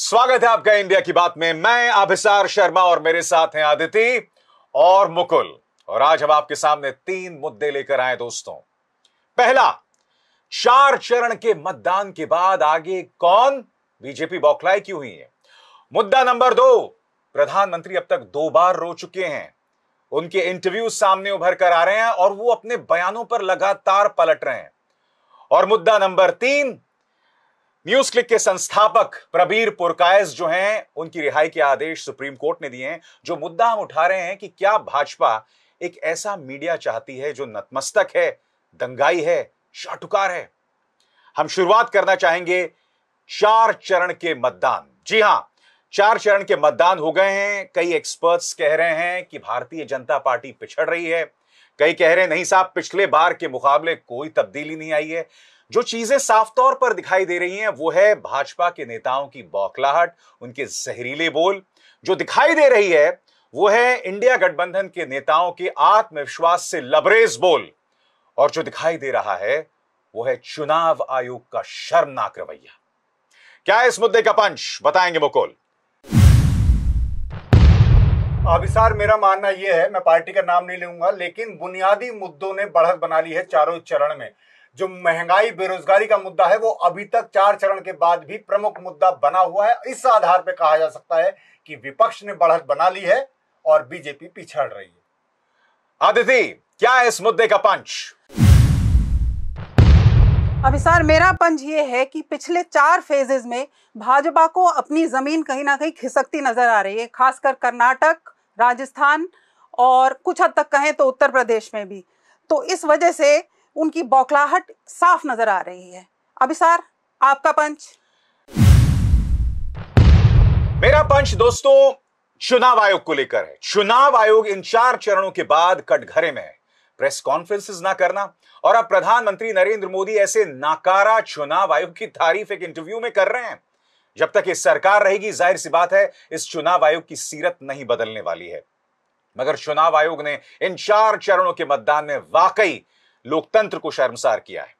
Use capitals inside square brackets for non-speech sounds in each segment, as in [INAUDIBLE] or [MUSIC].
स्वागत है आपका इंडिया की बात में मैं अभिसार शर्मा और मेरे साथ हैं आदिति और मुकुल और आज हम आपके सामने तीन मुद्दे लेकर आए दोस्तों पहला चार चरण के मतदान के बाद आगे कौन बीजेपी बौखलाए क्यों हुई है मुद्दा नंबर दो प्रधानमंत्री अब तक दो बार रो चुके हैं उनके इंटरव्यू सामने उभर कर आ रहे हैं और वो अपने बयानों पर लगातार पलट रहे हैं और मुद्दा नंबर तीन न्यूज क्लिक के संस्थापक प्रबीर पुरकायस जो हैं उनकी रिहाई के आदेश सुप्रीम कोर्ट ने दिए हैं जो मुद्दा हम उठा रहे हैं कि क्या भाजपा एक ऐसा मीडिया चाहती है जो नतमस्तक है दंगाई है शाटुकार है हम शुरुआत करना चाहेंगे चार चरण के मतदान जी हां चार चरण के मतदान हो गए हैं कई एक्सपर्ट्स कह रहे हैं कि भारतीय जनता पार्टी पिछड़ रही है कई कह रहे हैं नहीं साहब पिछले बार के मुकाबले कोई तब्दीली नहीं आई है जो चीजें साफ तौर पर दिखाई दे रही हैं वो है भाजपा के नेताओं की बौखलाहट उनके जहरीले बोल जो दिखाई दे रही है वो है इंडिया गठबंधन के नेताओं के आत्मविश्वास से लबरेज बोल और जो दिखाई दे रहा है वो है चुनाव आयोग का शर्मनाक रवैया क्या इस मुद्दे का पंच बताएंगे मुकुल अभिसार मेरा मानना यह है मैं पार्टी का नाम नहीं लूंगा लेकिन बुनियादी मुद्दों ने बढ़त बना ली है चारों चरण में जो महंगाई बेरोजगारी का मुद्दा है वो अभी तक चार चरण के बाद भी प्रमुख मुद्दा बना हुआ है इस आधार पर कहा जा सकता है कि विपक्ष ने बढ़त बना ली है और बीजेपी पिछड़ रही है आदिति क्या है इस मुद्दे का पंच अभी सर मेरा पंच ये है कि पिछले चार फेजेज में भाजपा को अपनी जमीन कहीं ना कहीं खिसकती नजर आ रही है खासकर कर्नाटक राजस्थान और कुछ हद तक कहें तो उत्तर प्रदेश में भी तो इस वजह से उनकी बौखलाहट साफ नजर आ रही है अभिसार आपका पंच मेरा पंच दोस्तों चुनाव आयोग को लेकर है चुनाव आयोग इन चार चरणों के बाद कटघरे में है प्रेस कॉन्फ्रेंसिस ना करना और अब प्रधानमंत्री नरेंद्र मोदी ऐसे नाकारा चुनाव आयोग की तारीफ एक इंटरव्यू में कर रहे हैं जब तक ये सरकार रहेगी जाहिर सी बात है इस चुनाव आयोग की सीरत नहीं बदलने वाली है मगर चुनाव आयोग ने इन चार चरणों के मतदान में वाकई लोकतंत्र को शर्मसार किया है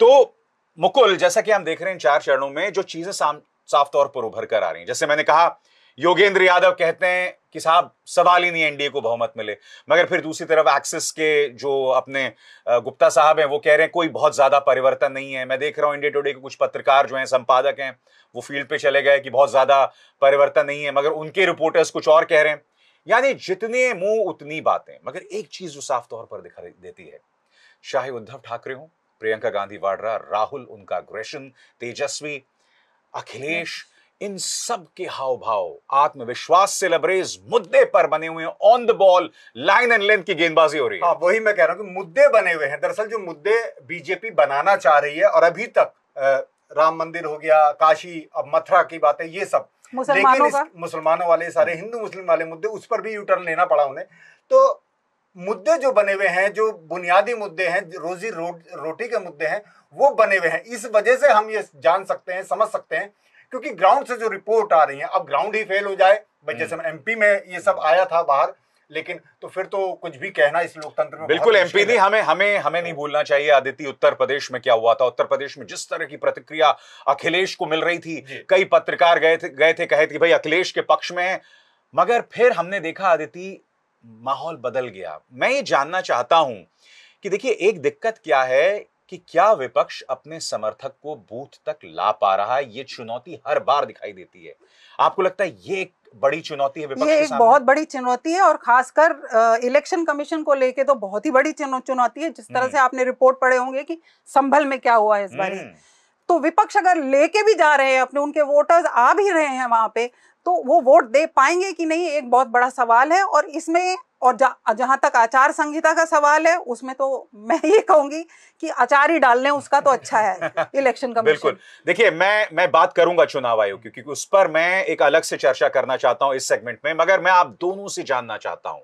तो मुकुल जैसा कि हम देख रहे हैं चार चरणों में जो चीजें साफ तौर पर उभर कर आ रही हैं जैसे मैंने कहा योगेंद्र यादव कहते हैं कि साहब सवाल ही नहीं एनडीए को बहुमत मिले मगर फिर दूसरी तरफ एक्सिस के जो अपने गुप्ता साहब हैं वो कह रहे हैं कोई बहुत ज्यादा परिवर्तन नहीं है मैं देख रहा हूं इंडिया टुडे के कुछ पत्रकार जो हैं संपादक हैं वो फील्ड पे चले गए कि बहुत ज्यादा परिवर्तन नहीं है मगर उनके रिपोर्टर्स कुछ और कह रहे हैं यानी जितने मुंह उतनी बातें मगर एक चीज जो साफ तौर पर दिखाई देती है शाही उद्धव ठाकरे हो प्रियंका गांधी वाड्रा राहुल उनका ग्रेशन तेजस्वी अखिलेश इन सब के हाव भाव आत्मविश्वास से लबरेज मुद्दे पर बने हुए on the ball line and length की गेंदबाजी हो रही है हाँ, वही मैं कह रहा हूं कि मुद्दे बने हुए हैं दरअसल जो मुद्दे बीजेपी बनाना चाह रही है और अभी तक आ, राम मंदिर हो गया काशी अब मथुरा की बातें ये सब मुसल्मानों लेकिन मुसलमानों वाले सारे हिंदू मुस्लिम वाले मुद्दे उस पर भी यूटर्न लेना पड़ा उन्हें तो मुद्दे जो बने हुए हैं जो बुनियादी मुद्दे हैं रोजी रो, रोटी के मुद्दे हैं वो बने हुए हैं इस वजह से हम ये जान सकते हैं समझ सकते हैं क्योंकि ग्राउंड से जो रिपोर्ट आ रही है अब ग्राउंड ही फेल हो जाए जैसे पी में ये सब आया था बाहर लेकिन तो फिर तो कुछ भी कहना इस लोकतंत्र में बिल्कुल एमपी नहीं हमें हमें हमें नहीं भूलना चाहिए आदित्य उत्तर प्रदेश में क्या हुआ था उत्तर प्रदेश में जिस तरह की प्रतिक्रिया अखिलेश को मिल रही थी कई पत्रकार गए थे गए थे कहे थे भाई अखिलेश के पक्ष में मगर फिर हमने देखा आदित्य माहौल बदल गया मैं ये जानना चाहता हूं कि देखिए एक दिक्कत क्या है कि क्या विपक्ष अपने समर्थक को बूथ तक ला पा रहा है ये चुनौती हर बार दिखाई देती है आपको लगता है ये एक बड़ी चुनौती है विपक्ष ये एक बहुत बड़ी चुनौती है और खासकर इलेक्शन कमीशन को लेके तो बहुत ही बड़ी चुनौती है जिस तरह हम्म। से आपने रिपोर्ट पढ़े होंगे कि संभल में क्या हुआ है इस बार हम्म। तो विपक्ष अगर लेके भी जा रहे हैं अपने उनके वोटर्स आ भी रहे हैं वहां पे तो वो वोट दे पाएंगे कि नहीं एक बहुत बड़ा सवाल है और इसमें और जहां तक आचार संहिता का सवाल है उसमें तो मैं ये कहूंगी कि आचार ही डाल लें उसका तो अच्छा है इलेक्शन का [LAUGHS] बिल्कुल देखिए मैं मैं बात करूंगा चुनाव आयोग की क्योंकि उस पर मैं एक अलग से चर्चा करना चाहता हूं इस सेगमेंट में मगर मैं आप दोनों से जानना चाहता हूं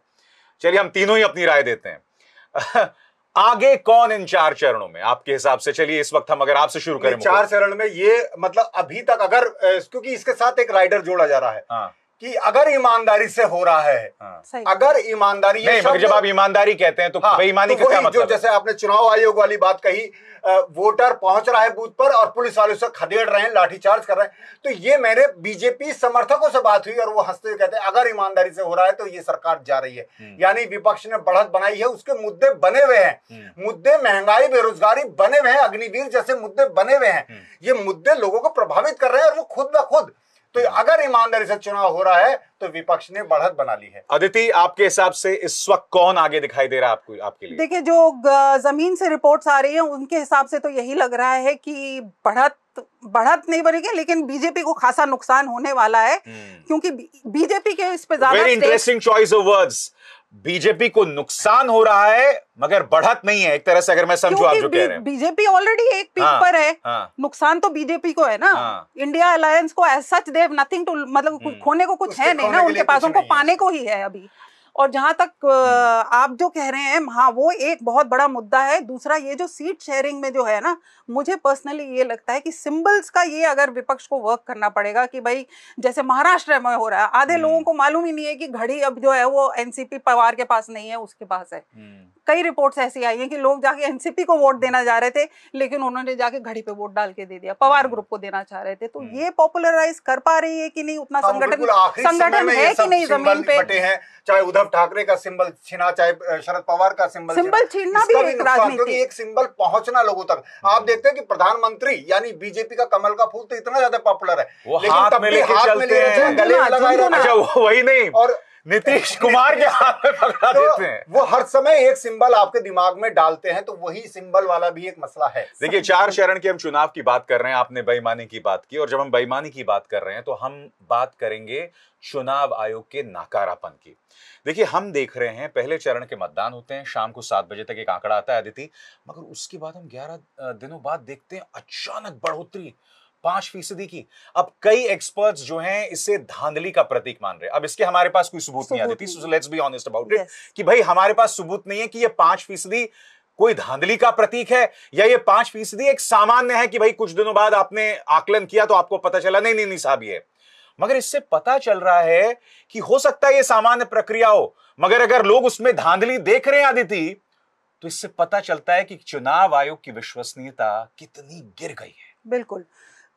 चलिए हम तीनों ही अपनी राय देते हैं [LAUGHS] आगे कौन इन चार चरणों में आपके हिसाब से चलिए इस वक्त हम अगर आपसे शुरू करें चार चरण में ये मतलब अभी तक अगर क्योंकि इसके साथ एक राइडर जोड़ा जा रहा है हाँ। कि अगर ईमानदारी से हो रहा है हाँ। अगर ईमानदारी जब आप ईमानदारी कहते हैं तो हाँ, बेईमानी तो का मतलब जो जैसे आपने चुनाव आयोग वाली बात कही वोटर पहुंच रहा है बूथ पर और पुलिस वाले उसे खदेड़ रहे हैं लाठीचार्ज कर रहे हैं तो ये मेरे बीजेपी समर्थकों से बात हुई और वो हंसते हुए कहते हैं अगर ईमानदारी से हो रहा है तो ये सरकार जा रही है हम्म। यानी विपक्ष ने बढ़त बनाई है उसके मुद्दे बने हुए हैं हम्म। मुद्दे महंगाई बेरोजगारी बने हुए हैं अग्निवीर जैसे मुद्दे बने हुए हैं हम्म। ये मुद्दे लोगों को प्रभावित कर रहे हैं और वो खुद ब खुद तो अगर ईमानदारी से चुनाव हो रहा है तो विपक्ष ने बढ़त बना ली है अदिति आपके हिसाब से इस वक्त कौन आगे दिखाई दे रहा है आपको आपके लिए देखिए जो जमीन से रिपोर्ट्स आ रही है उनके हिसाब से तो यही लग रहा है कि बढ़त बढ़त नहीं बनेगी लेकिन बीजेपी को खासा नुकसान होने वाला है हम्म। क्योंकि बीजेपी के इस पे ज्यादा interesting choice of words BJP को नुकसान हो रहा है मगर बढ़त नहीं है एक तरह से अगर मैं समझू आप जो कह रहे हैं बीजेपी ऑलरेडी एक पीक हाँ, पर है हाँ, नुकसान तो बीजेपी को है ना हाँ, इंडिया अलायंस को as such they've nothing to मतलब हम्म। खोने को कुछ है नहीं ना उनके पास उनको पाने को ही है अभी और जहां तक हम्म। आप जो कह रहे हैं हाँ वो एक बहुत बड़ा मुद्दा है दूसरा ये जो सीट शेयरिंग में जो है ना मुझे पर्सनली ये लगता है कि सिंबल्स का ये अगर विपक्ष को वर्क करना पड़ेगा कि भाई जैसे महाराष्ट्र में हो रहा है आधे हम्म। लोगों को मालूम ही नहीं है कि घड़ी अब जो है वो एनसीपी पवार के पास नहीं है उसके पास है हम्म। कई रिपोर्ट्स ऐसी आई हैं कि लोग जाके एनसीपी को वोट देना जा रहे थे लेकिन उन्होंने जाके घड़ी पे वोट डाल के दे दिया पवार ग्रुप को देना चाह रहे थे तो ये पॉपुलराइज कर पा रही है कि नहीं उतना हाँ, संगठन संगठन है कि नहीं जमीन पे चाहे उधर उद्धव ठाकरे का सिंबल छीना चाहे शरद पवार का सिंबल सिंबल छीनना भी, भी एक राजनीति क्योंकि एक सिंबल पहुंचना लोगों तक आप हम्म। देखते हैं कि प्रधानमंत्री यानी बीजेपी का कमल का फूल तो इतना ज्यादा पॉपुलर है वो हाथ में लेके चलते हैं गले में लगाए अच्छा वही नहीं और नीतीश कुमार के हाथ में पकड़ा तो देते हैं वो हर समय एक सिंबल आपके दिमाग में डालते हैं तो वही सिंबल वाला भी एक मसला है देखिए चार चरण के हम चुनाव की बात कर रहे हैं आपने बेईमानी की बात की और जब हम बेईमानी की बात कर रहे हैं तो हम बात करेंगे चुनाव आयोग के नाकारापन की देखिए हम देख रहे हैं पहले चरण के मतदान होते हैं शाम को सात बजे तक एक आंकड़ा आता है अदिति मगर उसके बाद हम ग्यारह दिनों बाद देखते हैं अचानक बढ़ोतरी पांच फीसदी की अब कई एक्सपर्ट्स जो हैं इसे धांधली का प्रतीक मान रहे अब इसके हमारे पास कोई सबूत नहीं Aditi so let's be honest about it कि भाई हमारे पास सबूत नहीं है कि ये पांच फीसदी कोई धांधली का प्रतीक है या ये पांच फीसदी एक सामान्य है कि भाई कुछ दिनों बाद आपने आकलन किया तो आपको पता चला नहीं नहीं नहीं साहब ये मगर इससे पता चल रहा है कि हो सकता है ये सामान्य प्रक्रिया हो मगर अगर लोग उसमें धांधली देख रहे हैं आदिति तो इससे पता चलता है कि चुनाव आयोग की विश्वसनीयता कितनी गिर गई है बिल्कुल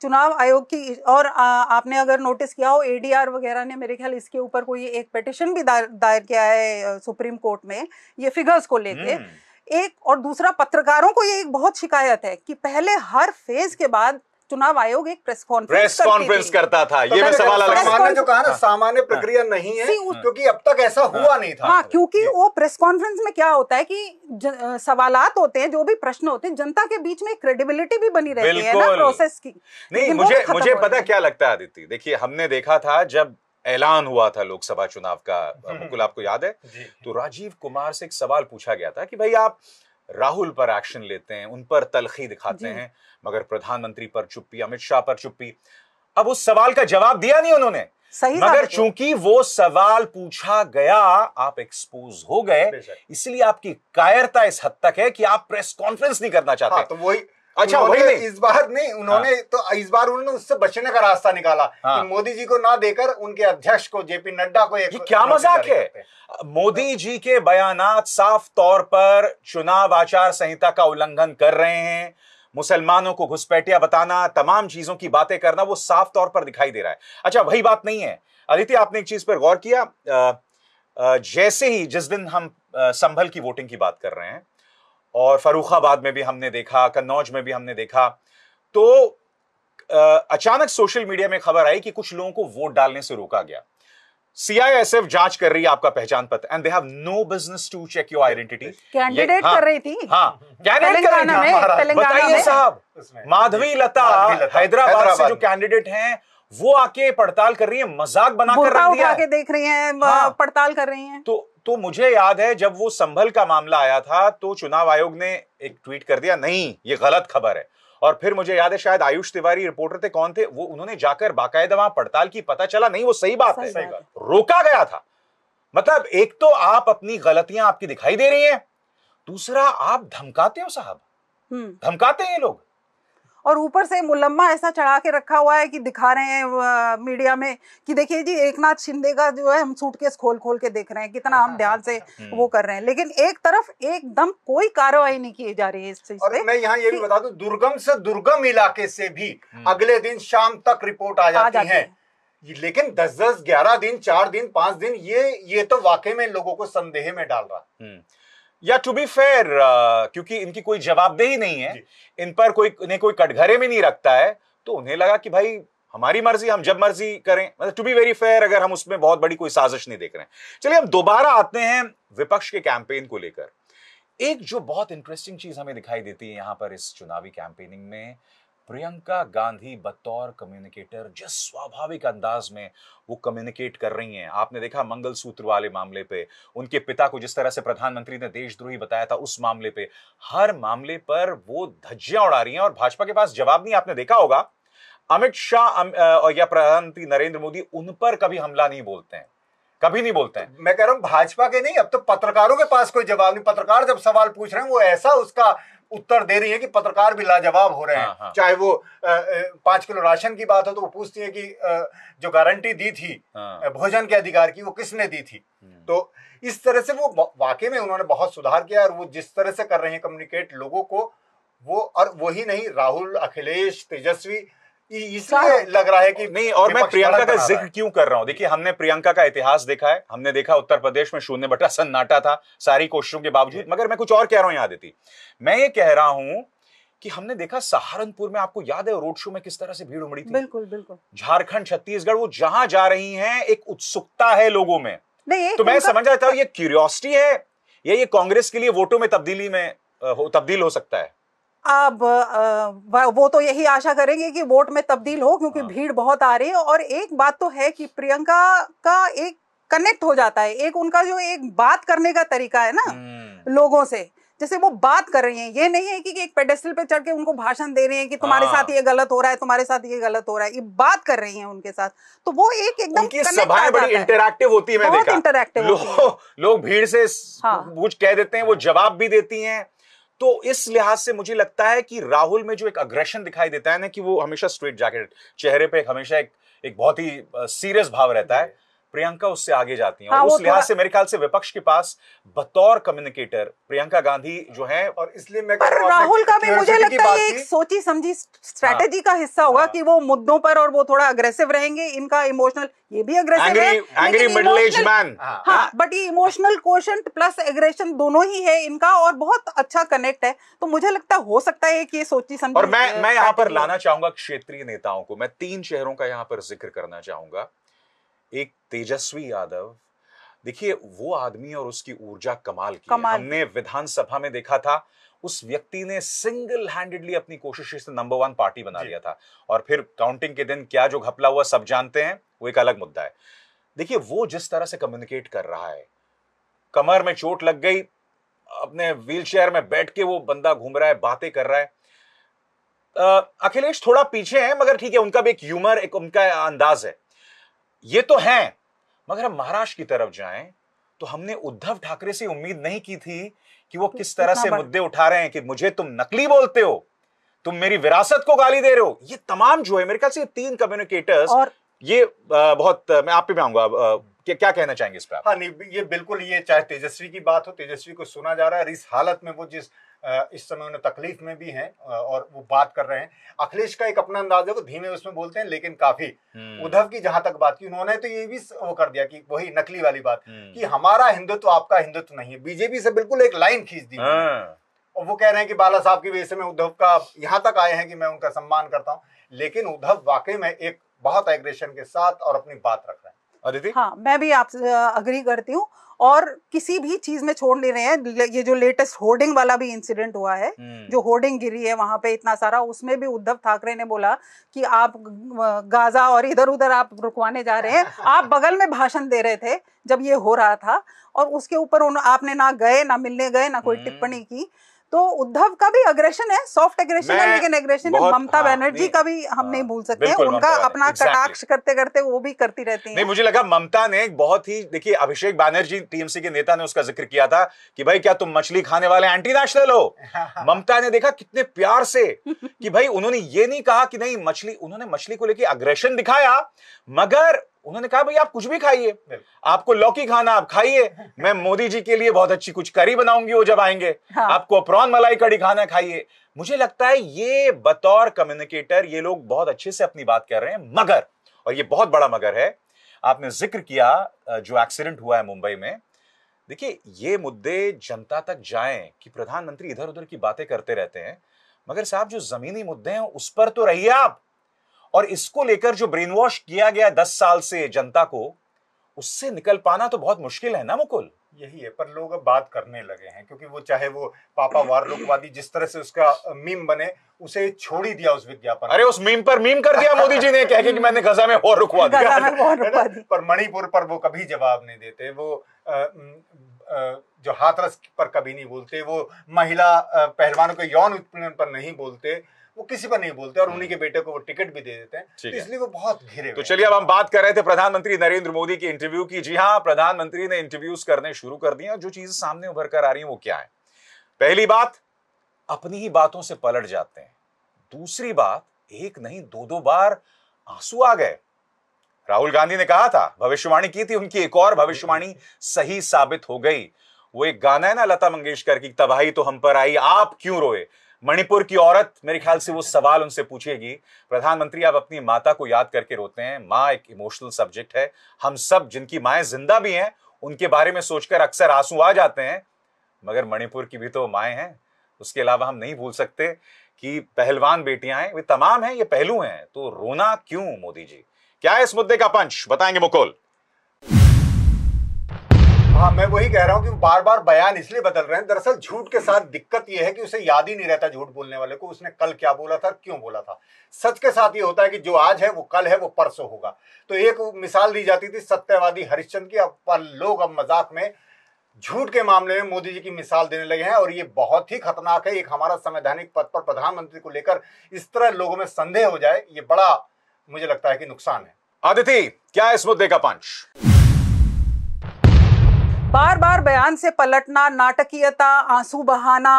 चुनाव आयोग की और आ, आपने अगर नोटिस किया हो एडीआर वगैरह ने मेरे ख्याल इसके ऊपर कोई एक पिटिशन भी दायर, किया है सुप्रीम कोर्ट में ये फिगर्स को लेके हम्म। एक और दूसरा पत्रकारों को ये एक बहुत शिकायत है कि पहले हर फेज के बाद चुनाव आयोग एक प्रेस कॉन्फ्रेंस प्रेस कॉन्फ्रेंस करता था ये तो मैं सवाल सामान्य जो कहा ना सामान्य हाँ। प्रक्रिया नहीं है क्योंकि अब तक ऐसा हाँ। हुआ नहीं था हाँ क्योंकि वो प्रेस कॉन्फ्रेंस में क्या होता है कि सवालात होते हैं जो भी प्रश्न होते हैं जनता के बीच में क्रेडिबिलिटी भी बनी रहती है ना प्रोसेस की नहीं मुझे मुझे पता क्या लगता है आदित्य देखिए हमने देखा था जब ऐलान हुआ था लोकसभा चुनाव का हम्म, हम्म। मुकुल आपको याद है तो राजीव कुमार से एक सवाल पूछा गया था कि भाई आप राहुल पर एक्शन लेते हैं उन पर तलखी दिखाते हैं मगर प्रधानमंत्री पर चुप्पी अमित शाह पर चुप्पी अब उस सवाल का जवाब दिया नहीं उन्होंने सही मगर चूंकि वो सवाल पूछा गया आप एक्सपोज हो गए इसलिए आपकी कायरता इस हद तक है कि आप प्रेस कॉन्फ्रेंस नहीं करना चाहते हाँ, तो वही अच्छा वही इस बार नहीं उन्होंने हाँ। तो इस बार उन्होंने उससे बचने का रास्ता निकाला हाँ। कि मोदी जी को ना देकर उनके अध्यक्ष को जेपी नड्डा को एक ये क्या मजाक है मोदी जी के बयान साफ तौर पर चुनाव आचार संहिता का उल्लंघन कर रहे हैं मुसलमानों को घुसपैठिया बताना तमाम चीजों की बातें करना वो साफ तौर पर दिखाई दे रहा है अच्छा वही बात नहीं है अदिति आपने एक चीज पर गौर किया जैसे ही जिस दिन हम संभल की वोटिंग की बात कर रहे हैं और फरूखाबाद में भी हमने देखा कन्नौज में भी हमने देखा तो अचानक सोशल मीडिया में खबर आई कि कुछ लोगों को वोट डालने से रोका गया सीआईएसएफ जांच कर रही है आपका पहचान पत्र and they have no business to check your identity candidate कर रही थी हाँ कैंडिडेट कर रही हाँ, साहब माधवी लता हैदराबाद से जो कैंडिडेट हैं वो आके पड़ताल कर रही है मजाक बना देख रही है देख रही पड़ताल कर रही है तो तो मुझे याद है जब वो संभल का मामला आया था तो चुनाव आयोग ने एक ट्वीट कर दिया नहीं ये गलत खबर है और फिर मुझे याद है शायद आयुष तिवारी रिपोर्टर थे कौन थे वो उन्होंने जाकर बाकायदा वहां पड़ताल की पता चला नहीं वो सही बात है रोका गया था मतलब एक तो आप अपनी गलतियां आपकी दिखाई दे रही हैं दूसरा आप धमकाते हो साहब हम्म। धमकाते हैं ये लोग और ऊपर से मुलम्मा ऐसा चढ़ा के रखा हुआ है कि दिखा रहे हैं मीडिया में कि देखिए जी एक नाथ शिंदे का जो है हम सूटकेस खोल खोल के देख रहे हैं कितना हाँ, हम हाँ, ध्यान हाँ, से वो कर रहे हैं लेकिन एक तरफ एकदम कोई कार्रवाई नहीं की जा रही है इस चीज और मैं यहाँ ये भी बता दू दुर्गम से दुर्गम इलाके से भी हम्म। अगले दिन शाम तक रिपोर्ट आ जाती, है लेकिन दस दस ग्यारह दिन चार दिन पांच दिन ये ये तो वाकई में लोगों को संदेह में डाल रहा है हम्म। या टू बी फेयर क्योंकि इनकी कोई जवाबदेही नहीं है इन पर कोई इन्हें कोई कटघरे में नहीं रखता है तो उन्हें लगा कि भाई हमारी मर्जी हम जब मर्जी करें मतलब टू बी वेरी फेयर अगर हम उसमें बहुत बड़ी कोई साजिश नहीं देख रहे हैं चलिए हम दोबारा आते हैं विपक्ष के कैंपेन को लेकर एक जो बहुत इंटरेस्टिंग चीज हमें दिखाई देती है यहां पर इस चुनावी कैंपेनिंग में प्रियंका गांधी बतौर कम्युनिकेटर जिस स्वाभाविक अंदाज में वो कम्युनिकेट कर रही हैं आपने देखा मंगलसूत्र वाले मामले पे उनके पिता को जिस तरह से प्रधानमंत्री ने देशद्रोही बताया था उस मामले पे हर मामले पर वो धज्जियां उड़ा रही हैं और भाजपा के पास जवाब नहीं आपने देखा होगा अमित शाह या प्रधानमंत्री नरेंद्र मोदी उन पर कभी हमला नहीं बोलते हैं कभी नहीं बोलते हैं मैं कह रहा हूं भाजपा के नहीं अब तो पत्रकारों के पास कोई जवाब नहीं पत्रकार जब सवाल पूछ रहे हैं वो ऐसा उसका उत्तर दे रही है कि पत्रकार भी लाजवाब हो रहे हैं हाँ, हाँ। चाहे वो पांच किलो राशन की बात हो तो वो पूछती है कि जो गारंटी दी थी हाँ। भोजन के अधिकार की वो किसने दी थी हम्म। तो इस तरह से वो वाकई में उन्होंने बहुत सुधार किया और वो जिस तरह से कर रहे हैं कम्युनिकेट लोगों को वो और वही नहीं राहुल अखिलेश तेजस्वी इसलिए लग रहा है कि नहीं और मैं प्रियंका का जिक्र क्यों कर रहा हूं देखिए हमने प्रियंका का इतिहास देखा है हमने देखा उत्तर प्रदेश में शून्य बटा सन्नाटा था सारी कोशिशों के बावजूद मगर मैं कुछ और कह रहा हूं यहां देती मैं ये कह रहा हूं कि हमने देखा सहारनपुर में आपको याद है रोड शो में किस तरह से भीड़ उमड़ी थी बिल्कुल बिल्कुल झारखंड छत्तीसगढ़ वो जहां जा रही हैं एक उत्सुकता है लोगों में नहीं तो मैं समझ जाता हूँ ये क्यूरियोसिटी है या ये कांग्रेस के लिए वोटों में तब्दीली में तब्दील हो सकता है अब वो तो यही आशा करेंगे कि वोट में तब्दील हो क्योंकि हाँ। भीड़ बहुत आ रही है और एक बात तो है कि प्रियंका का एक कनेक्ट हो जाता है एक उनका जो एक बात करने का तरीका है ना हम्म। लोगों से जैसे वो बात कर रही हैं ये नहीं है कि, कि एक पेडेस्टल पे चढ़ के उनको भाषण दे रहे हैं कि तुम्हारे हाँ। साथ ये गलत हो रहा है तुम्हारे साथ ये गलत हो रहा है ये बात कर रही हैं उनके साथ तो वो एक एकदम उनकी सभाएं बड़ी इंटरैक्टिव होती है मैं देखा लोग लो भीड़ से हाँ। कह देते हैं वो जवाब भी देती हैं तो इस लिहाज से मुझे लगता है कि राहुल में जो एक अग्रेशन दिखाई देता है ना कि वो हमेशा स्ट्रेट जैकेट चेहरे पे हमेशा एक एक बहुत ही सीरियस भाव रहता है प्रियंका उससे आगे जाती हैं हाँ, उस लिहाज से मेरे ख्याल से विपक्ष के पास बतौर कम्युनिकेटर प्रियंका गांधी जो हैं और इसलिए मैं पर राहुल का भी मुझे लगता है एक सोची समझी स्ट्रेटेजी हाँ, का हिस्सा होगा हाँ, कि वो मुद्दों पर और वो थोड़ा अग्रेसिव रहेंगे इनका इमोशनल ये भी अग्रेसिव है बट ये इमोशनल क्वेश्चन प्लस एग्रेशन दोनों ही है इनका और बहुत अच्छा कनेक्ट है तो मुझे लगता हो सकता है कि ये सोची समझी और मैं मैं यहाँ पर लाना चाहूंगा क्षेत्रीय नेताओं को मैं तीन शहरों का यहाँ पर जिक्र करना चाहूंगा एक तेजस्वी यादव देखिए वो आदमी और उसकी ऊर्जा कमाल की कमाल हमने विधानसभा में देखा था उस व्यक्ति ने सिंगल हैंडेडली अपनी कोशिश से नंबर वन पार्टी बना लिया था और फिर काउंटिंग के दिन क्या जो घपला हुआ सब जानते हैं वो एक अलग मुद्दा है देखिए वो जिस तरह से कम्युनिकेट कर रहा है कमर में चोट लग गई अपने व्हीलचेयर में बैठ के वो बंदा घूम रहा है बातें कर रहा है अखिलेश थोड़ा पीछे है मगर ठीक है उनका भी एक ह्यूमर एक उनका अंदाज है ये तो हैं मगर हम महाराष्ट्र की तरफ जाएं तो हमने उद्धव ठाकरे से उम्मीद नहीं की थी कि वो किस तरह से मुद्दे उठा रहे हैं कि मुझे तुम नकली बोलते हो तुम मेरी विरासत को गाली दे रहे हो ये तमाम जो है मेरे ख्याल से तीन कम्युनिकेटर्स और ये बहुत मैं आप पे भी आऊंगा क्या, क्या कहना चाहेंगे इस पर हाँ नहीं ये बिल्कुल ये चाहे तेजस्वी की बात हो तेजस्वी को सुना जा रहा है इस हालत में वो जिस इस समय उन्हें तकलीफ में भी हैं और वो बात कर रहे हैं अखिलेश का एक अपना अंदाज है वो धीमे उसमें बोलते हैं लेकिन काफी हम्म। उद्धव की जहां तक बात की उन्होंने तो ये भी वो कर दिया कि वही नकली वाली बात हम्म। कि हमारा हिंदुत्व तो आपका हिंदुत्व तो नहीं है बीजेपी से बिल्कुल एक लाइन खींच दी हाँ। और वो कह रहे हैं कि बाला साहब की वजह से उद्धव का यहां तक आए हैं कि मैं उनका सम्मान करता हूँ लेकिन उद्धव वाकई में एक बहुत एग्रेशन के साथ और अपनी बात रख रहे हैं हाँ मैं भी आपसे अग्री करती हूँ और किसी भी चीज में छोड़ ले रहे हैं ये जो लेटेस्ट होर्डिंग वाला भी इंसिडेंट हुआ है हम्म। जो होर्डिंग गिरी है वहां पे इतना सारा उसमें भी उद्धव ठाकरे ने बोला कि आप गाजा और इधर उधर आप रुकवाने जा रहे हैं [LAUGHS] आप बगल में भाषण दे रहे थे जब ये हो रहा था और उसके ऊपर आपने ना गए ना मिलने गए ना कोई हम्म। टिप्पणी की तो उद्धव का भी अग्रेशन है सॉफ्ट अग्रेशन है लेकिन एग्रेशन है ममता हाँ, बनर्जी का भी हम हाँ, नहीं भूल सकते उनका अपना कटाक्ष करते करते वो भी करती रहती है मुझे लगा ममता ने बहुत ही देखिए अभिषेक बैनर्जी टीएमसी के नेता ने उसका जिक्र किया था कि भाई क्या तुम मछली खाने वाले एंटी नेशनल हो [LAUGHS] ममता ने देखा कितने प्यार से कि भाई उन्होंने ये नहीं कहा कि नहीं मछली उन्होंने मछली को लेकर अग्रेशन दिखाया मगर उन्होंने कहा भाई आप कुछ भी खाइए आपको लौकी खाना आप खाइए मैं मोदी जी के लिए बहुत अच्छी कुछ करी बनाऊंगी वो जब आएंगे हाँ। आपको प्रॉन मलाई कड़ी खाना खाइए मुझे लगता है ये बतौर कम्युनिकेटर ये लोग बहुत अच्छे से अपनी बात कर रहे हैं मगर और ये बहुत बड़ा मगर है आपने जिक्र किया जो एक्सीडेंट हुआ है मुंबई में देखिए ये मुद्दे जनता तक जाए कि प्रधानमंत्री इधर उधर की बातें करते रहते हैं मगर साहब जो जमीनी मुद्दे हैं उस पर तो रहिए आप और इसको लेकर जो ब्रेन वॉश किया गया दस साल से जनता को उससे निकल पाना तो बहुत मुश्किल है ना मुकुल यही है पर लोग अब बात करने लगे हैं क्योंकि वो चाहे वो पापा वारलोकवादी जिस तरह से उसका मीम बने उसे छोड़ ही दिया उस विज्ञापन अरे उस मीम पर मीम कर दिया मोदी जी ने कह के कि मैंने गजा में और रुकवा दिया पर मणिपुर पर वो कभी जवाब नहीं देते वो आ, आ, जो हाथरस पर कभी नहीं बोलते वो महिला पहलवानों के यौन उत्पीड़न पर नहीं बोलते वो किसी पर नहीं बोलते और हम्म। उन्हीं के बेटे को वो टिकट भी दे देते हैं तो इसलिए वो बहुत घिरे तो चलिए अब हम बात कर रहे थे प्रधानमंत्री नरेंद्र मोदी की इंटरव्यू की जी हाँ प्रधानमंत्री ने इंटरव्यूज करने शुरू कर दिया जो चीजें सामने उभर कर आ रही है वो क्या है पहली बात अपनी ही बातों से पलट जाते हैं दूसरी बात एक नहीं दो दो बार आंसू आ गए राहुल गांधी ने कहा था भविष्यवाणी की थी उनकी एक और भविष्यवाणी सही साबित हो गई वो एक गाना है ना लता मंगेशकर की तबाही तो हम पर आई आप क्यों रोए मणिपुर की औरत मेरे ख्याल से वो सवाल उनसे पूछेगी प्रधानमंत्री आप अपनी माता को याद करके रोते हैं माँ एक इमोशनल सब्जेक्ट है हम सब जिनकी माए जिंदा भी हैं उनके बारे में सोचकर अक्सर आंसू आ जाते हैं मगर मणिपुर की भी तो माए हैं उसके अलावा हम नहीं भूल सकते कि पहलवान बेटियां हैं वे तमाम हैं ये पहलू हैं तो रोना क्यों मोदी जी क्या है इस मुद्दे का पंच बताएंगे मुकुल हाँ मैं वही कह रहा हूँ कि बार बार बयान इसलिए बदल रहे हैं दरअसल झूठ के साथ दिक्कत यह है कि उसे याद ही नहीं रहता झूठ बोलने वाले को उसने कल क्या बोला था क्यों बोला था सच के साथ ये होता है कि जो आज है वो कल है वो परसों होगा तो एक मिसाल दी जाती थी सत्यवादी हरिश्चंद की अब पर लोग अब मजाक में झूठ के मामले में मोदी जी की मिसाल देने लगे हैं और ये बहुत ही खतरनाक है एक हमारा संवैधानिक पद पर प्रधानमंत्री को लेकर इस तरह लोगों में संदेह हो जाए ये बड़ा मुझे लगता है कि नुकसान है आदिति क्या है इस मुद्दे का पंच बार बार बयान से पलटना नाटकीयता आंसू बहाना